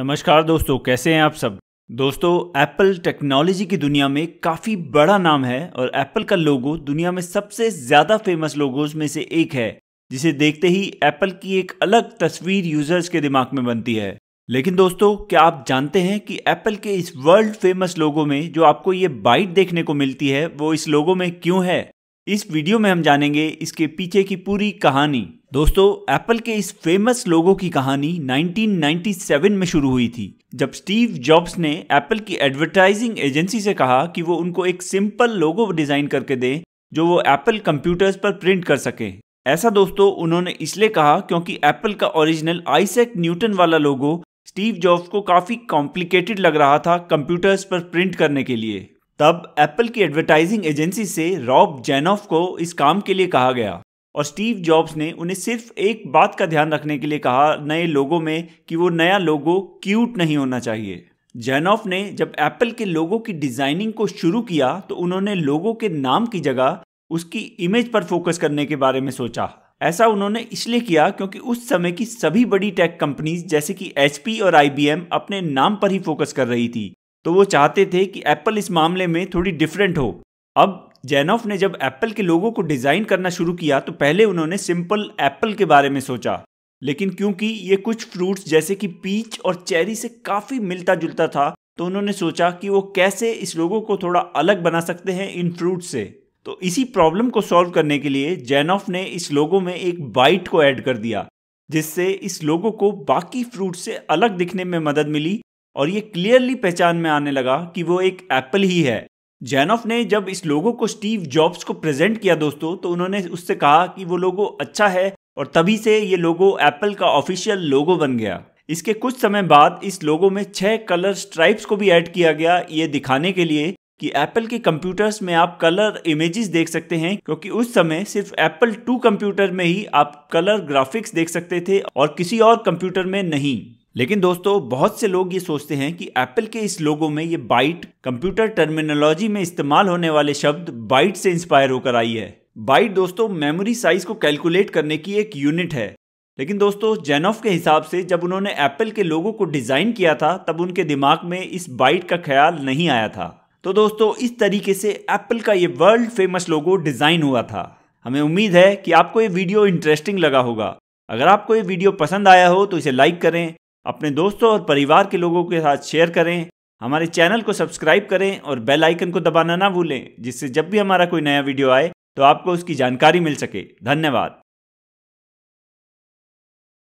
नमस्कार दोस्तों कैसे हैं आप सब दोस्तों एप्पल टेक्नोलॉजी की दुनिया में काफ़ी बड़ा नाम है और एप्पल का लोगो दुनिया में सबसे ज़्यादा फेमस लोगोज में से एक है जिसे देखते ही एप्पल की एक अलग तस्वीर यूजर्स के दिमाग में बनती है लेकिन दोस्तों क्या आप जानते हैं कि एप्पल के इस वर्ल्ड फेमस लोगो में जो आपको ये बाइट देखने को मिलती है वो इस लोगो में क्यों है इस वीडियो में हम जानेंगे इसके पीछे की पूरी कहानी दोस्तों एप्पल के इस फेमस लोगो की कहानी 1997 में शुरू हुई थी जब स्टीव जॉब्स ने एप्पल की एडवर्टाइजिंग एजेंसी से कहा कि वो उनको एक सिंपल लोगो डिजाइन करके दें जो वो एप्पल कंप्यूटर्स पर प्रिंट कर सके ऐसा दोस्तों उन्होंने इसलिए कहा क्योंकि एप्पल का ओरिजिनल आइसेक न्यूटन वाला लोगो स्टीव जॉब्स को काफ़ी कॉम्प्लिकेटेड लग रहा था कंप्यूटर्स पर प्रिंट करने के लिए तब एप्पल की एडवर्टाइजिंग एजेंसी से रॉब जैनॉफ को इस काम के लिए कहा गया और स्टीव जॉब्स ने उन्हें सिर्फ एक बात का ध्यान रखने के लिए कहा नए लोगों में कि वो नया लोगो क्यूट नहीं होना चाहिए जैनॉफ ने जब एप्पल के लोगों की डिज़ाइनिंग को शुरू किया तो उन्होंने लोगों के नाम की जगह उसकी इमेज पर फोकस करने के बारे में सोचा ऐसा उन्होंने इसलिए किया क्योंकि उस समय की सभी बड़ी टेक कंपनीज जैसे कि एच और आई अपने नाम पर ही फोकस कर रही थी तो वो चाहते थे कि एप्पल इस मामले में थोड़ी डिफरेंट हो अब जेनोफ ने जब एप्पल के लोगों को डिज़ाइन करना शुरू किया तो पहले उन्होंने सिंपल एप्पल के बारे में सोचा लेकिन क्योंकि ये कुछ फ्रूट्स जैसे कि पीच और चेरी से काफ़ी मिलता जुलता था तो उन्होंने सोचा कि वो कैसे इस लोगों को थोड़ा अलग बना सकते हैं इन फ्रूट से तो इसी प्रॉब्लम को सॉल्व करने के लिए जैनॉफ ने इस लोगों में एक बाइट को ऐड कर दिया जिससे इस लोगों को बाकी फ्रूट से अलग दिखने में मदद मिली और ये क्लियरली पहचान में आने लगा कि वो एक एप्पल ही है जैनोफ ने जब इस लोगो को स्टीव जॉब्स को प्रेजेंट किया दोस्तों तो उन्होंने उससे कहा कि वो लोगो अच्छा है और तभी से ये लोगो एप्पल का ऑफिशियल लोगो बन गया इसके कुछ समय बाद इस लोगो में छह कलर स्ट्राइप्स को भी ऐड किया गया ये दिखाने के लिए कि एप्पल के कंप्यूटर्स में आप कलर इमेजेस देख सकते हैं क्योंकि उस समय सिर्फ एप्पल टू कंप्यूटर में ही आप कलर ग्राफिक्स देख सकते थे और किसी और कंप्यूटर में नहीं लेकिन दोस्तों बहुत से लोग ये सोचते हैं कि एप्पल के इस लोगो में ये बाइट कंप्यूटर टर्मिनोलॉजी में इस्तेमाल होने वाले शब्द बाइट से इंस्पायर होकर आई है बाइट दोस्तों मेमोरी साइज को कैलकुलेट करने की एक यूनिट है लेकिन दोस्तों जेनोफ के हिसाब से जब उन्होंने एप्पल के लोगों को डिज़ाइन किया था तब उनके दिमाग में इस बाइट का ख्याल नहीं आया था तो दोस्तों इस तरीके से एप्पल का ये वर्ल्ड फेमस लोगो डिज़ाइन हुआ था हमें उम्मीद है कि आपको ये वीडियो इंटरेस्टिंग लगा होगा अगर आपको ये वीडियो पसंद आया हो तो इसे लाइक करें अपने दोस्तों और परिवार के लोगों के साथ शेयर करें हमारे चैनल को सब्सक्राइब करें और बेल आइकन को दबाना ना भूलें जिससे जब भी हमारा कोई नया वीडियो आए तो आपको उसकी जानकारी मिल सके धन्यवाद